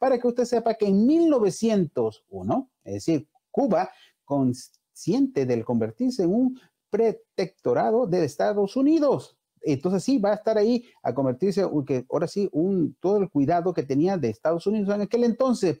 para que usted sepa que en 1901, es decir, Cuba, consciente del convertirse en un protectorado de Estados Unidos. Entonces sí, va a estar ahí a convertirse, que ahora sí, un, todo el cuidado que tenía de Estados Unidos en aquel entonces,